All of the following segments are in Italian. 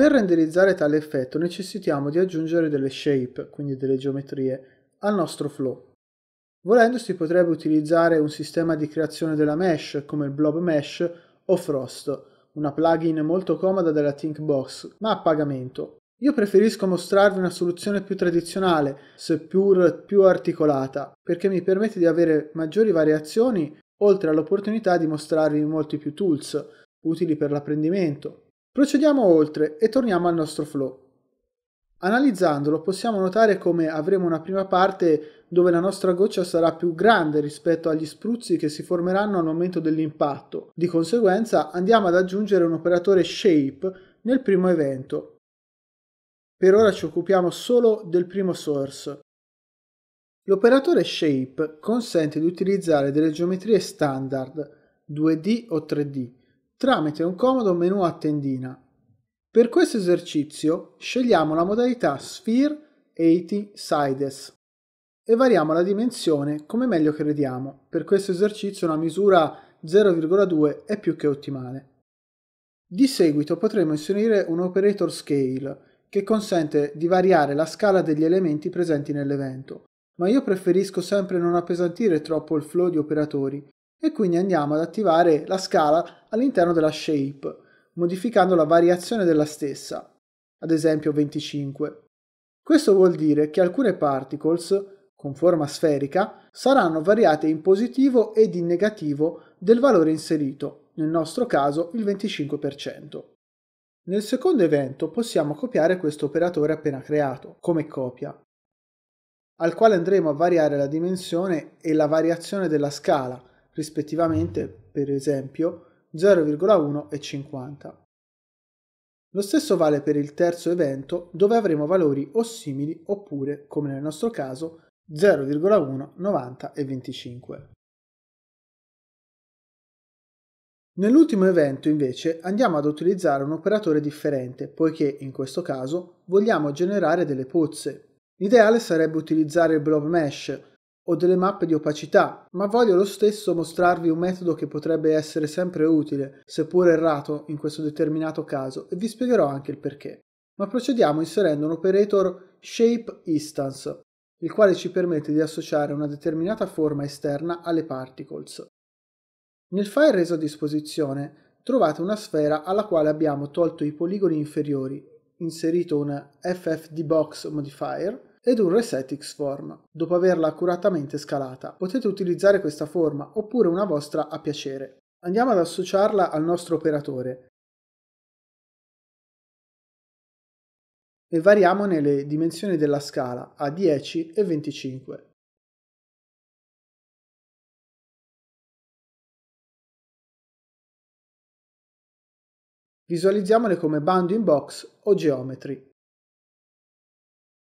Per renderizzare tale effetto necessitiamo di aggiungere delle shape, quindi delle geometrie, al nostro flow. Volendo si potrebbe utilizzare un sistema di creazione della mesh come il Blob Mesh o Frost, una plugin molto comoda della Thinkbox, ma a pagamento. Io preferisco mostrarvi una soluzione più tradizionale, seppur più articolata, perché mi permette di avere maggiori variazioni, oltre all'opportunità di mostrarvi molti più tools, utili per l'apprendimento. Procediamo oltre e torniamo al nostro flow. Analizzandolo possiamo notare come avremo una prima parte dove la nostra goccia sarà più grande rispetto agli spruzzi che si formeranno al momento dell'impatto. Di conseguenza andiamo ad aggiungere un operatore shape nel primo evento. Per ora ci occupiamo solo del primo source. L'operatore shape consente di utilizzare delle geometrie standard 2D o 3D tramite un comodo menu a tendina. Per questo esercizio scegliamo la modalità Sphere 80 Sides e variamo la dimensione come meglio crediamo. Per questo esercizio una misura 0,2 è più che ottimale. Di seguito potremo inserire un operator scale che consente di variare la scala degli elementi presenti nell'evento, ma io preferisco sempre non appesantire troppo il flow di operatori e quindi andiamo ad attivare la scala all'interno della shape, modificando la variazione della stessa, ad esempio 25. Questo vuol dire che alcune particles, con forma sferica, saranno variate in positivo ed in negativo del valore inserito, nel nostro caso il 25%. Nel secondo evento possiamo copiare questo operatore appena creato, come copia, al quale andremo a variare la dimensione e la variazione della scala, rispettivamente, per esempio, 0,1 e 50. Lo stesso vale per il terzo evento dove avremo valori o simili oppure, come nel nostro caso, 0,1, 90 e 25. Nell'ultimo evento invece andiamo ad utilizzare un operatore differente poiché in questo caso vogliamo generare delle pozze. L'ideale sarebbe utilizzare il blob mesh o delle mappe di opacità, ma voglio lo stesso mostrarvi un metodo che potrebbe essere sempre utile, seppur errato in questo determinato caso, e vi spiegherò anche il perché. Ma procediamo inserendo un operator shape instance, il quale ci permette di associare una determinata forma esterna alle particles. Nel file reso a disposizione trovate una sfera alla quale abbiamo tolto i poligoni inferiori, inserito un ffdbox modifier ed un reset form. dopo averla accuratamente scalata. Potete utilizzare questa forma oppure una vostra a piacere. Andiamo ad associarla al nostro operatore e variamone le dimensioni della scala a 10 e 25. Visualizziamole come bando in box o geometry.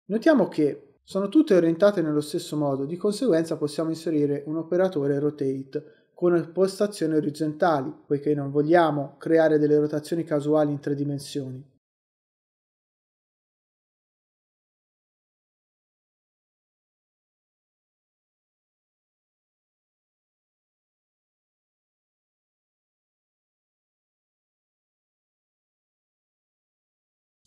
Notiamo che sono tutte orientate nello stesso modo, di conseguenza possiamo inserire un operatore rotate con postazioni orizzontali, poiché non vogliamo creare delle rotazioni casuali in tre dimensioni.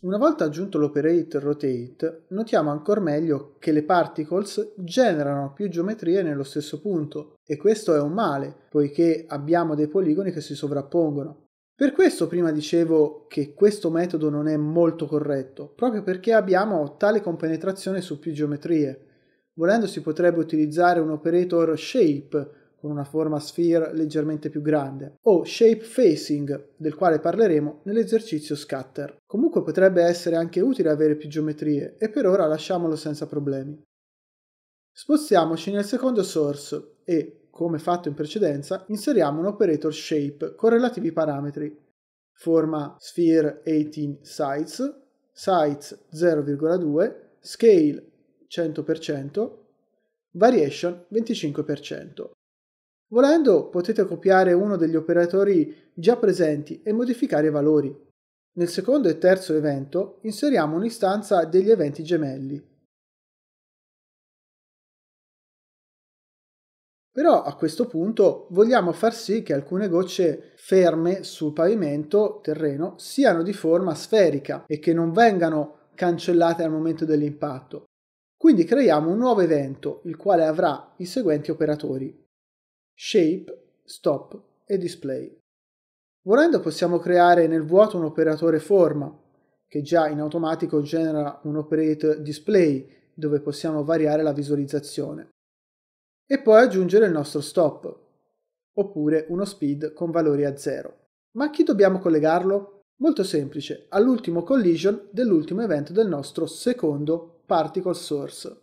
Una volta aggiunto l'operator rotate, notiamo ancora meglio che le particles generano più geometrie nello stesso punto, e questo è un male, poiché abbiamo dei poligoni che si sovrappongono. Per questo prima dicevo che questo metodo non è molto corretto, proprio perché abbiamo tale compenetrazione su più geometrie. Volendo si potrebbe utilizzare un operator shape con una forma sphere leggermente più grande, o shape facing, del quale parleremo nell'esercizio scatter. Comunque potrebbe essere anche utile avere più geometrie e per ora lasciamolo senza problemi. Spostiamoci nel secondo source e, come fatto in precedenza, inseriamo un operator shape con relativi parametri. Forma sphere 18 size, size 0,2, scale 100%, variation 25%. Volendo potete copiare uno degli operatori già presenti e modificare i valori. Nel secondo e terzo evento inseriamo un'istanza degli eventi gemelli. Però a questo punto vogliamo far sì che alcune gocce ferme sul pavimento terreno siano di forma sferica e che non vengano cancellate al momento dell'impatto. Quindi creiamo un nuovo evento, il quale avrà i seguenti operatori shape, stop e display. Volendo possiamo creare nel vuoto un operatore forma, che già in automatico genera un operator display, dove possiamo variare la visualizzazione. E poi aggiungere il nostro stop, oppure uno speed con valori a zero. Ma a chi dobbiamo collegarlo? Molto semplice, all'ultimo collision dell'ultimo evento del nostro secondo particle source.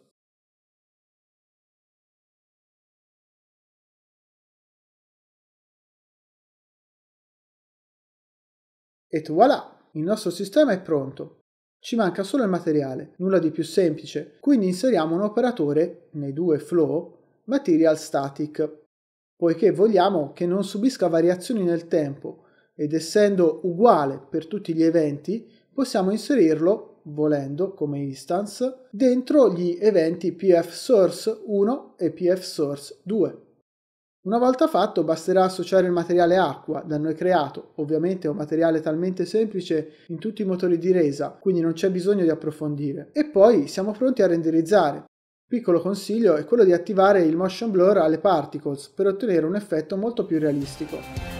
E voilà! Il nostro sistema è pronto. Ci manca solo il materiale, nulla di più semplice, quindi inseriamo un operatore nei due flow material static, poiché vogliamo che non subisca variazioni nel tempo ed essendo uguale per tutti gli eventi, possiamo inserirlo, volendo come instance, dentro gli eventi pf source 1 e pf source 2. Una volta fatto basterà associare il materiale acqua da noi creato, ovviamente è un materiale talmente semplice in tutti i motori di resa, quindi non c'è bisogno di approfondire. E poi siamo pronti a renderizzare. Piccolo consiglio è quello di attivare il motion blur alle particles per ottenere un effetto molto più realistico.